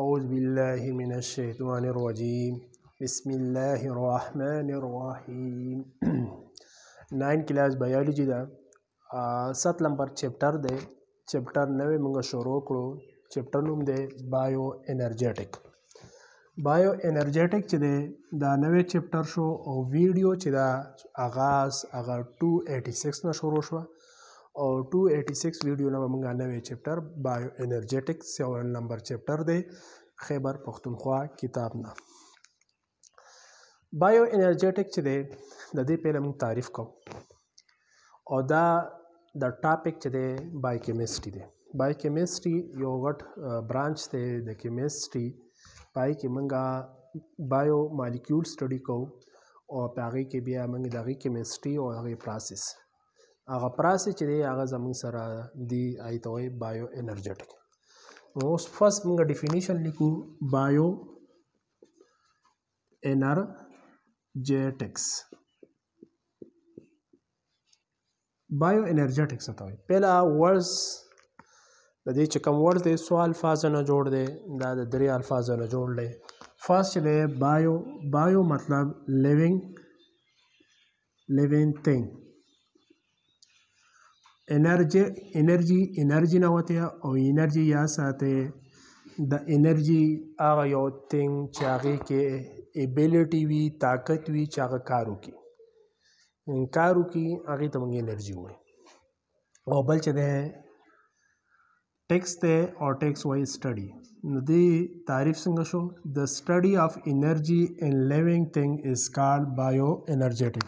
أعوذ بالله من الشيطان الرجيم بسم الله الرحمن الرحيم 9 کلاس بایولوژي دا 7 نمبر چپټر دی چپټر نوې موږ شروع کړو چپټر نوم دی بایو انرژټک بایو انرژټک چې دی دا نوې چپټر شو او ویډیو چې دا آغاز هغه 286 نه شروع شوه और 286 ویډیو نمبر موږ نوې چپټر بایو انرژټکس 7 نمبر چپټر دی خیبر پښتونخوا کتاب نه بایو انرژټک چې دی د دې په نوم تعریف کوم او دا د ټاپک چې دی بایو کیمستري دی بایو کیمستري یو غټ برانچ دی د کیمستري پای کې منګه بایو مالیکول سټډي کوو او په هغه کې بیا موږ د هغه کیمستري او هغه پروسس هغه پراسې چې دی هغه زمونږ سره دی آیته وایي بایو انرژټیک نو اوس فرست موږ ډیفینیشن لیکو بایو انرجیټکس بایو انرجیټکس ته وایي پهلا ورډز د دې چې کوم ورډ دی سو الفاظ نه جوړ دی دا د درې الفاظ نه جوړ دی فرست دی بایو بایو مطلب لیوینګ لیوینګ ثینګ انرژي انرژي انرژي نه وته او انرژي یا ساته د انرژي هغه یو ټینګ چې هغه کې ایبیلیټي وی طاقت وی چې هغه کار وکړي کار وکړي هغه ته موږ انرژي وایو او بل چې ده ټیکس ته او ټیکس وای سټډي ندی تعریف څنګه شو د سټډي اف انرژي ان لیوینګ ثینګ از کال بایو انرژټیک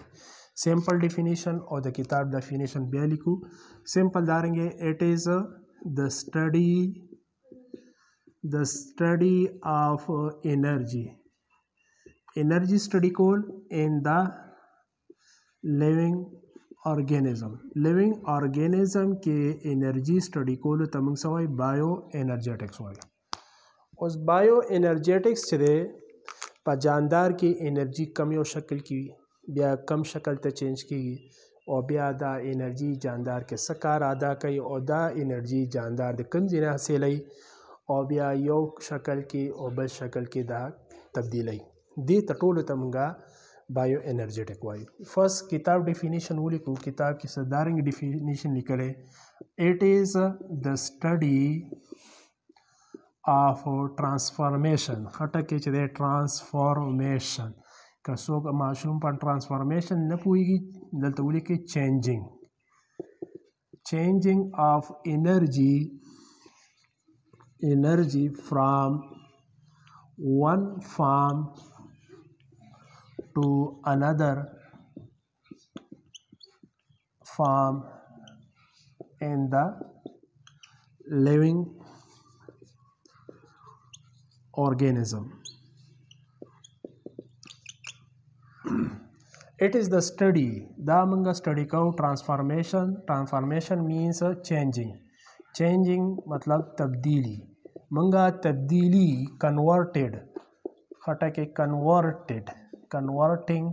simple definition और द किताब डेफिनेशन बे लिखू सिंपल दारेंगे it is the study the study of energy energy study कोल in the living organism living organism के एनर्जी स्टडी कोल तमंग सवाई बायो एनर्जेटिक्स वाई उस बायो एनर्जेटिक्स से पा जानदार की एनर्जी कमी और शक्ल की بیا کم شکل ته چینج کیږي او بیا دا انرژي جاندار کې څه کار ادا کوي او دا انرژي جاندار د کم ځای نه حاصلوي او بیا یو شکل کې او بل شکل کې دا تبدیلی دې ته ټولو ته مونږه بایو انرژیټک وایو فرست کتاب ډیفینیشن ولیکو کتاب کې صدارنګ ډیفینیشن لیکلې اټ از د سټډي of transformation خټه کې چې د transformation ka sok mashroom pan transformation na puigi dal tawli ke changing changing of energy energy from one form to another form in the living organism it is the study damunga study का transformation transformation means changing changing मतलब तब्दीली मंगा तब्दीली converted खटा के converted converting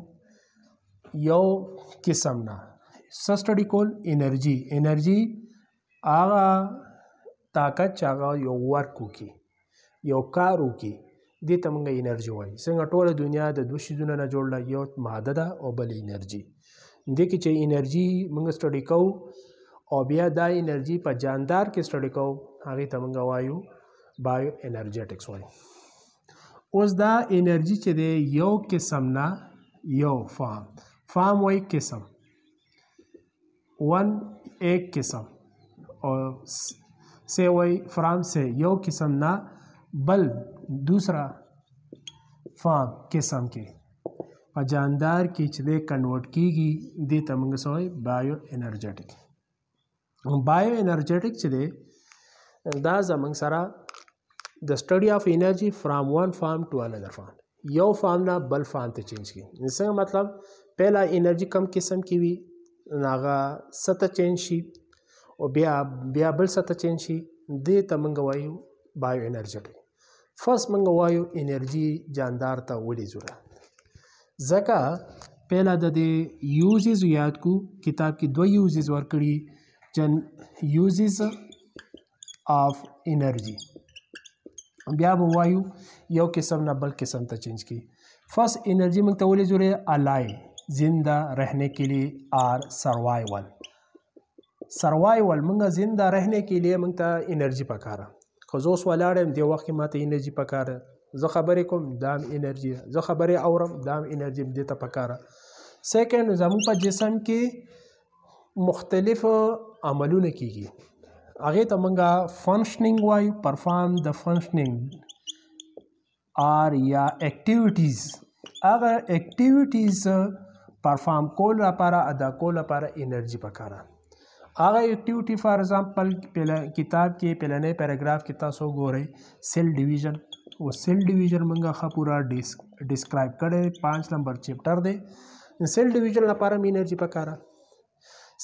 यो किस्म ना सस्टडी कोल एनर्जी एनर्जी आगा ताकत चागा यो वर्क की यो कार की دې ته موږ انرژي وایي څنګه ټوله دنیا د دوه شیزونو نه جوړه یو ماده ده او بل انرژي دې کې چې انرژي موږ سټډي کوو او بیا دا انرژي په جاندار کې سټډي کوو هغه ته موږ وایو بایو انرژیټکس وایي اوس دا انرژي چې دی یو قسم نه یو فام فام وایي قسم ون ایک قسم او سی وایي فرام سی یو قسم نه بل دوسرا فام قسم کې په جاندار کې چې د کنورټ کیږي د تمنګ سوې بایو انرژټیک بایو انرژټیک چې دی دا زمنګ سره د سټډي اف انرژي فرام ون فارم ټو انذر فارم یو فارم نه بل فارم ته چینج کی څنګه مطلب پہلا انرژي کم قسم کی وی ناغه سته چینج شي او بیا بیا بل سته چینج شي د تمنګ وایو بایو انرژټیک فاس منګه وایو انرژي جاندار ته وړي زوره ځکه پهلا د دې یوزز یاد کو کتاب کې دوه یوزز ورکړي جن یوزز اف انرژي بیا به وایو یو قسم نه بل قسم ته چینج کی فاس انرژي موږ ته ولې جوړه الای زنده رہنے کے لیے آر سروائیول سروائیول منگا زندہ رہنے کے لیے منگتا انرجی پکارا خو زه اوس ولاړ یم دې وخت کې ماته انرژي پکاره زه خبرې کوم دا هم انرژي زه خبرې اورم دا هم انرژي دې ته پکاره سیکنډ زموږ په جسم کې مختلف عملونه کیږي هغې ته موږ فنکشننګ وایو پرفارم د فنکشننګ آر یا اکټیویټیز هغه اکټیویټیز پرفارم کول لپاره ادا کول لپاره انرژي پکاره هغه اکټیویټي فار ایگزامپل کتاب کې پلنې پیراګراف کې تاسو ګورئ سیل ډیویژن او سیل ډیویژن موږ ښه پورا ډیسکرایب کړی 5 نمبر چپټر دی سیل ډیویژن لپاره مې انرژي پکاره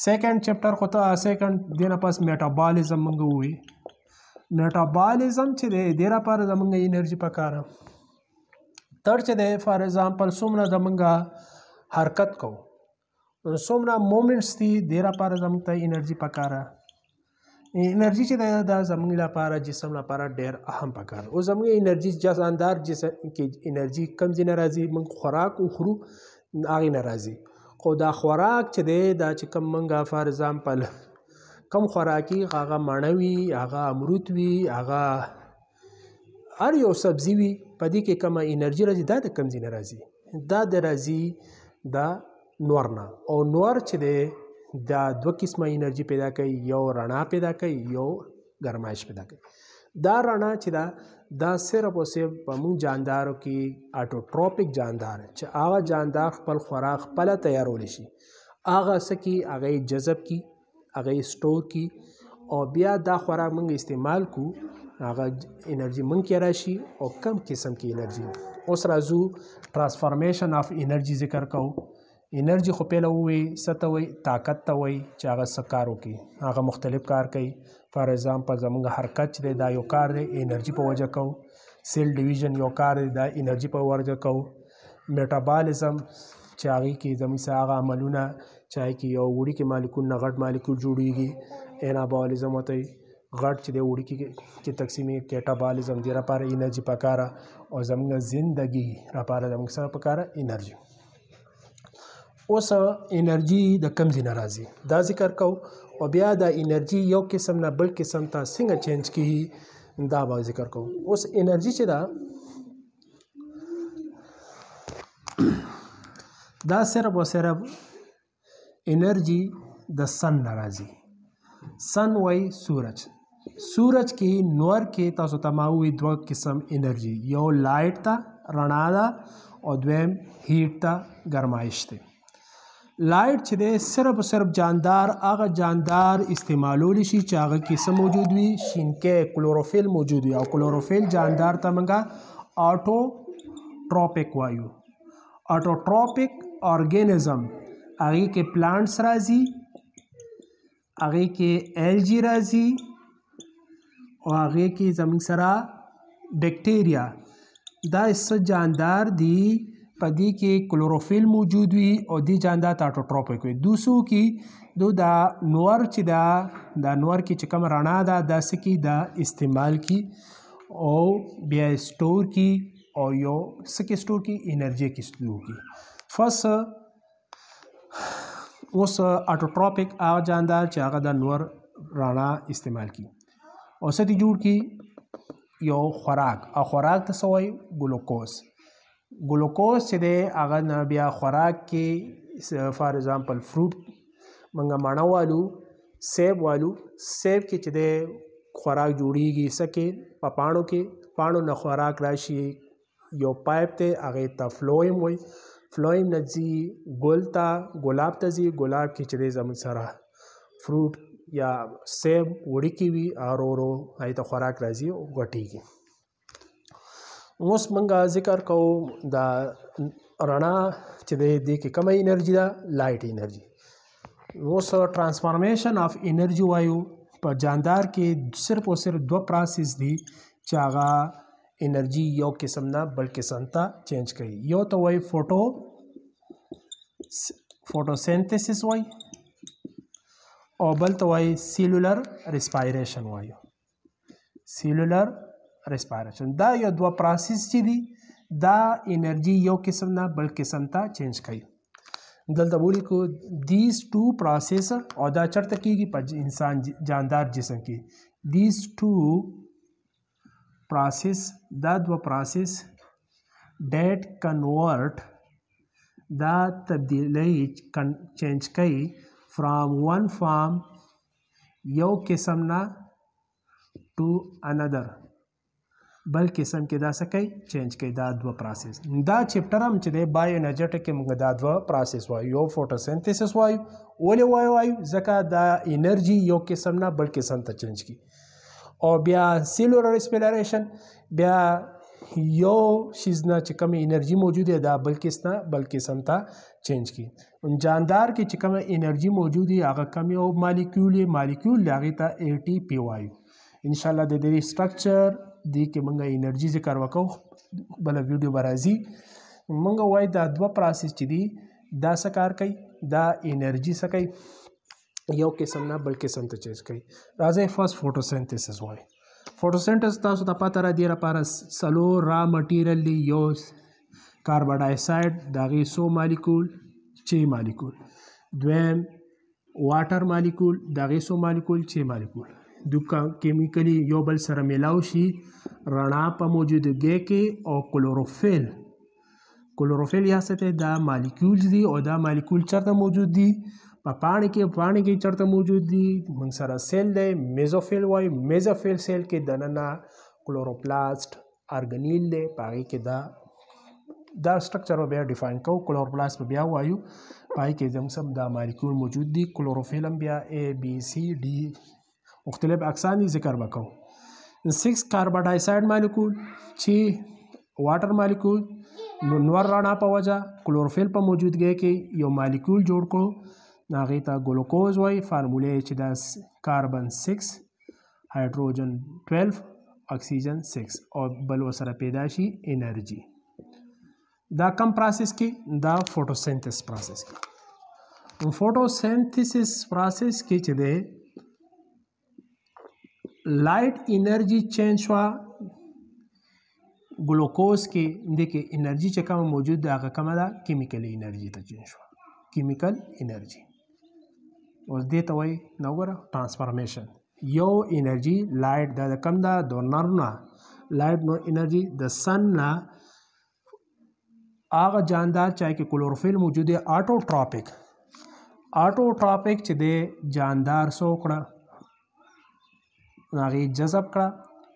سیکنډ چپټر خو ته سیکنډ دینه پس میټابولیزم موږ وې میټابولیزم چې دی د لپاره زموږ انرژي پکاره تر چې دی فار ایگزامپل څومره زموږ حرکت کوو څومره مومنټس دي دې لپاره زموږ ته انرژي پکاره انرژي چې ده دا زموږ لپاره جسم لپاره ډېر اهم پکار او زموږ انرژي جساندار جسم کې انرژي کم ځای ناراضي موږ خوراک وخورو هغې ناراضي خو دا خوراک چې دی دا چې کم منګه فار اگزامپل کم خوراکي هغه مڼه وي هغه امروت وي هغه هر یو سبزی وي په دې کې کومه انرژي راځي دا د کم ځای ناراضي دا د راځي دا نور نه او نور چې دی دا دوه قسمه انرژي پیدا کوي یو رڼا پیدا کوي یو ګرمایش پیدا کوي دا رڼا چې دا دا صرف او صرف په موږ جاندارو کې اټوټروپیک جاندار چې هغه جاندار خپل خوراک خپل تیارول شي هغه سکی هغه جذب کی هغه سٹور کی او بیا دا خوراک موږ استعمال کو هغه انرژي موږ کې راشي او کم قسم کې انرژي اوس راځو ټرانسفارمیشن اف انرژي ذکر کوو انرژي خو پیله ووایي څه ته وایي طاقت ته وایي چې هغه څه کار وکړي هغه مختلف کار کوي فار ایگزامپل زمونږ حرکت چې دی دا یو کار دی انرژي په وجه کوو سیل ډیویژن یو کار دی دا انرژي په وجه کوو میټابالیزم چې هغې کې زموږ څه هغه عملونه چې هغې کې یو وړوکي مالیکول نه غټ مالیکول جوړیږي انابالیزم ورته غټ چې دی وړوکي کې تقسیمې کیټابالیزم دې راپاره انرژي پکاره او زموږ زندګي راپاره زموږ سره پکاره انرژي اوس انرژي د کم ځای ناراضي دا ذکر کو او بیا د انرژي یو قسم نه بل قسم ته څنګه چینج کی دا به ذکر کو اوس انرژي چې دا دا صرف او صرف انرژي د سن ناراضي سن وای سورج سورج کې نور کې تاسو ته ماوي دوه قسم انرژي یو لایټ تا رڼا دا او دویم هیټ تا ګرمایش ته لایټ چې دی صرف صرف جاندار هغه جاندار استعمالول شي چې هغه کې څه موجود وي شینکې کلوروفیل موجود وي او کلوروفیل جاندار ته موږ آټو ټروپیک وایو آټو ټروپیک اورګانیزم هغه کې پلانټس راځي هغه کې الجی راځي او هغه کې زموږ سره بیکټیریا دا څه جاندار دي په دې کې کلوروفیل موجود وي او دې جاندا ټاټوټروپیک وي دوسو کې دو دا نور چې دا د نور کې چې کوم رڼا ده د سکی دا استعمال کی او بیا سٹور کی او یو سکی سٹور کی انرژي کی سلو کی فس اوس اټوټروپیک هغه جاندا چې هغه د نور رڼا استعمال کی او ستې جوړ کی یو خوراک او خوراک ته سوای ګلوکوز ګلوکوز چې دی هغه نه بیا خوراک کې فار ایگزامپل فروټ منګه مڼه والو سیب والو سیب کې چې دی خوراک جوړیږي سکه په پاڼو کې پاڼو نه خوراک راشي یو پایپ ته هغه ته فلویم وای فلویم نځي ګل ته ګلاب ته ځي ګلاب کې چې دی زمون سره فروټ یا سیب وړي کې وي ارورو آی ته خوراک راځي او غټيږي اوس مونږه ذکر کوو د رڼا چې د دې کې کومه انرژي ده لایټ انرژي اوس ترانسفارمیشن اف انرژي وایو په جاندار کې صرف او صرف دوه پروسس دي چې هغه انرژي یو قسم نه بل قسم ته چینج کوي یو ته وایي فوټو فوټوسنتسس وایي او بل ته وایي سیلولر ریسپایریشن وایو سیلولر રેસ્પાયરેશન દા યો દવા दी द एनर्जी यो किस्म ना बल किस्म ता चेंज कई दल दबोली को दीज टू प्रोसेस और चर्त की कि इंसान जानदार जिसम की दीज टू प्रोसेस द दो प्रोसेस डेट कन्वर्ट द तब्दीली चेंज कई फ्रॉम वन फॉर्म यो किस्म ना to another بل قسم کې دا سکی چینج کوي دا دوه پروسس دا چپټر هم چې دی بایو انرژټیک کې موږ دا دوه پروسس وایو یو فوټوسنتسس وایو ولې وایو وایو ځکه دا انرژي یو قسم نه بل قسم ته چینج کی او بیا سیلولر ریسپیریشن بیا یو شیز نه چې کومه انرژي موجوده ده بلکې سنا بلکې سمتا چینج کی جاندار کې چې کومه انرژي موجوده هغه کم یو مالیکول مالیکول لاغه ته ای ټی پی وایو ان شاء الله د دې سټراکچر دې کې مونږه انرژي ذکر وکړو بل ویډیو برازي مونږ وای دا دوه پروسس چې دي دا څه کار کوي دا انرژي څه کوي یو قسم نه بل قسم ته چیز کوي راځي فرست فوټوسنتسس وای فوټوسنتسس تاسو ته پاتره دی لپاره سلو را مټیریل دی یو کاربن ډای اکساید دغه سو مالیکول چې مالیکول دویم واټر مالیکول دغه سو مالیکول چې مالیکول دوه کیمیکلي یو بل سره میلاو شي رڼا په موجودګۍ کې او کلوروفیل کلوروفیل یا څه دا مالیکولز دي او دا مالیکول چرته موجود دي په پاڼې کې پاڼې کې چرته موجود دي موږ سره سیل دی میزوفیل وای میزوفیل سیل کې دننه کلوروپلاست ارګنیل دی پاغې کې دا دا سټرکچر بیا ډیفاین کو کلوروپلاست بیا وایو پای کې زموږ سم دا مالیکول موجود دي کلوروفیل بیا A B C D مختلف اقسام دي ذکر وکاو سکس کاربن ډای اکساید مالیکول چې واټر مالیکول نور رڼا په وجه کلوروفیل په موجودګۍ کې یو مالیکول جوړ کړو هغې ته ګلوکوز وایي فارمولې چې دا کاربن سکس هایدروجن 12 اکسیجن 6 او بل وسره پیدا شي انرژي دا کم پروسس کې دا فوټوسنتس پروسس کې فوټوسنتسس پروسس کې چې ده لایټ انرژي چینج شوه ګلوکوز کې د کې انرژي چې کوم موجود ده هغه کومه ده کیمیکل انرژي ته چینج شوه کیمیکل انرژي اوس دې ته وایي نو ګوره ټرانسفارمیشن یو انرژي لایټ ده د کم ده دونرونه لایټ نو انرژي د سن نه هغه جاندار چای کې کلوروفیل موجود دی اټوټراپیک اټوټراپیک چې دی جاندار سوکړه نو هغه جذب کړه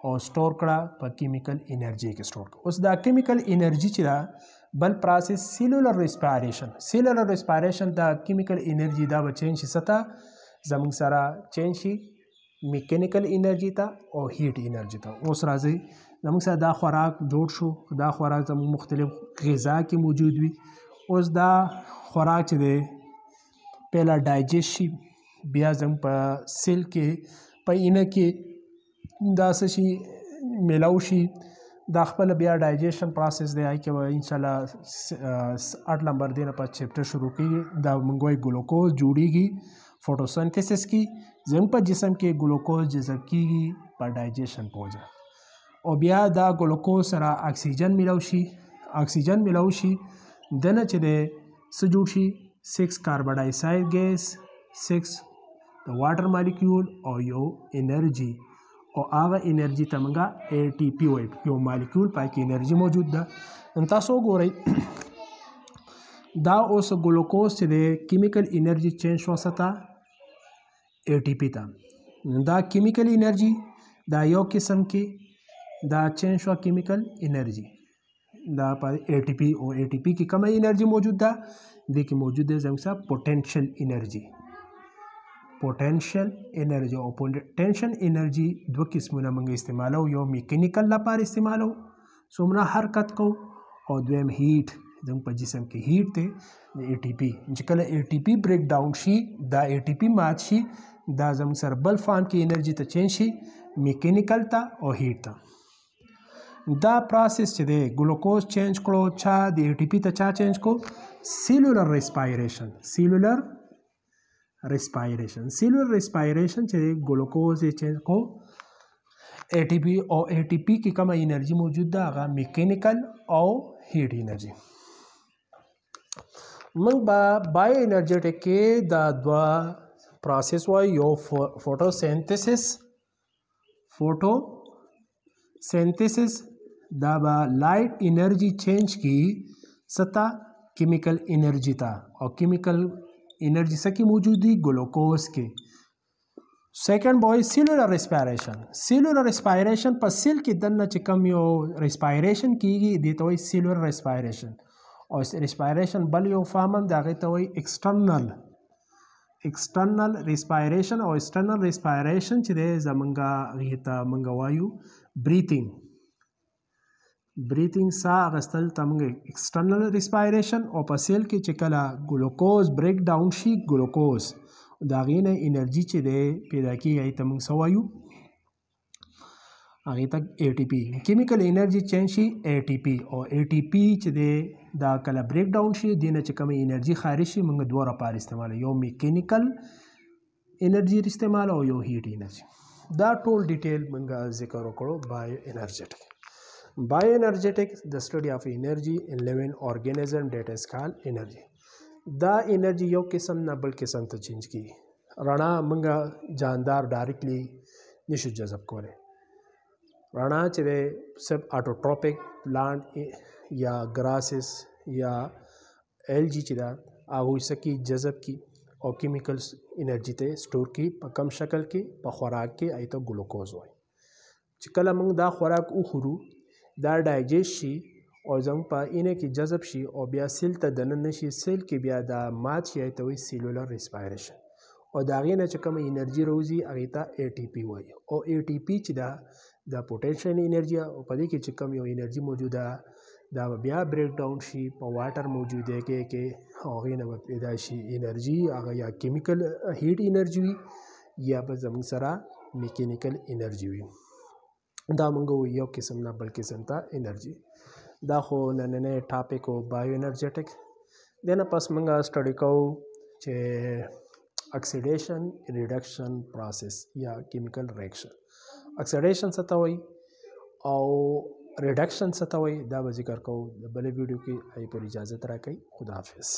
او سٹور کړه په کیمیکل انرژي کې سٹور کړه اوس دا کیمیکل انرژي چې دا بل پروسس سیلولر ریسپایریشن سیلولر ریسپایریشن دا کیمیکل انرژي دا به چینج شي ستا زمونږ سره چینج شي میکانیکل انرژي ته او هیټ انرژي ته اوس راځي زمونږ سره دا خوراک جوړ شو دا خوراک زمونږ مختلف غذا کې موجود وي اوس دا خوراک چې دی پهلا ډایجست شي بیا زمونږ په سیل کې په اینه کې دا څه شي میلاو شي دا خپل بیا ډایجیشن پروسس دی کې ان شاء الله 8 نمبر دینه په چپټر شروع کیږي دا منګوي ګلوکوز جوړیږي فوټوسنتسس کی زم په جسم کې ګلوکوز جذب کیږي په ډایجیشن پوجا او بیا دا ګلوکوز سره اکسیجن ملاو شي اکسیجن ملاو شي دنه چې د سجوشي 6 کاربن ډای اکساید ګیس 6 the water molecule or your energy or our energy tamanga ATP wave your molecule paki energy موجود ده انت سو ګورئ دا اوس ګلوکوز چې د کیمیکل انرژي چینج شوسه تا اے ټي پی ته دا کیمیکل انرژي دا یو قسم کې دا چینج شو کیمیکل انرژي دا پر اے ټي پی او اے ټي پی کې کومه انرژي موجود ده د کې موجود ده زموږ پوتنشل انرژي potential energy और potential energy दो किस्मों मंगे इस्तेमाल हो यो मेकेनिकल लापार इस्तेमाल हो सोमना हरकत को और द्वेम हीट जम पर जिसम हीट थे ए टी पी जिकल A T P break down शी द ए टी पी माच शी द जम सर बल फार्म की एनर्जी तो चेंज शी मैकेनिकल था और हीट था द प्रोसेस दे ग्लूकोज चेंज करो छा द ए टी पी तो चा चेंज को cellular respiration cellular respiration cellular respiration चाहे ग्लूकोज को ए टी पी और ए टी पी की कम एनर्जी मौजूद है मैकेनिकल और हीट एनर्जी मंग बायो एनर्जेटिक के दा द्वा प्रोसेस वाई यो फोटोसेंथेसिस फोटो सेंथेसिस दा लाइट एनर्जी चेंज की सता केमिकल एनर्जी था और chemical energy څه کې موجود دي ګلوکوز کې سیکنډ بوي سیلولر ریسپایریشن سیلولر ریسپایریشن په سیل کې دنه چې کم یو ریسپایریشن کیږي دې ته وایي سیلولر ریسپایریشن او ریسپایریشن بل یو فارم هم د هغې ته وایي اکسټرنل اکسټرنل ریسپایریشن او اکسټرنل ریسپایریشن چې دی زمونږ هغې ته مونږ وایو بریتینګ بریثینګ ساه اغستل ته موږ ایکسټرنل ریسپایریشن او په سیل کې چې کله ګلوکوز بریک ډاون شي ګلوکوز دا غینه انرژي چې ده پیدا کیږي ته موږ سوایو هغه تک اے ٹی پی کیمیکل انرژي چینج شي اے ٹی پی او اے ٹی پی چې ده دا کله بریک ډاون شي دینه چې کومه انرژي خارج شي موږ دوه لپاره استعمال یو میکانیکل انرژي استعمال او یو هیټ انرژي دا ټول ډیټیل موږ ذکر وکړو بایو انرژټیک Bioenergetics, the study of energy in living organism that is called energy. دا انرژي یو قسم نه بل قسم ته چینج کی رڼا موږ جاندار ډایرکټلی نشو جذب کولی رڼا چې سب اټوټروپیک پلانټ یا گراسس یا الجی چې دا هغه سکی جذب کی او کیمیکلز انرژي ته سٹور کی په کم شکل کې په خوراک کې ایتو ګلوکوز وای چې کله موږ دا خوراک وخورو دا ډایجست شي او زموږ په اینه کې جذب شي او بیا سیل ته دننه شي سیل کې بیا دا مات شي ته وایي سیلولر ریسپایریشن او دا غي نه چې کوم انرژي روزي هغه ته اي ټي پی وایي او اي ټي پی چې دا د پوتنشل انرژي او په دې کې چې کوم یو انرژي موجوده دا بیا بریک ډاون شي په واټر موجوده کې کې هغه نه پیدا شي انرژي هغه یا کیمیکل هیټ انرژي یا به زموږ سره میکانیکل انرژي وي دا موږ یو قسم نه بل قسم ته انرژي دا خو نننې ټاپک او بایو انرژټک دنه پس موږ سټډي کوو چې اکسیډیشن ریډکشن پروسس یا کیمیکل ریاکشن اکسیډیشن څه ته وایي او ریډکشن څه ته وایي دا به ذکر کوو د بلې ویډیو کې ای پر اجازه ترا کوي خداحافظ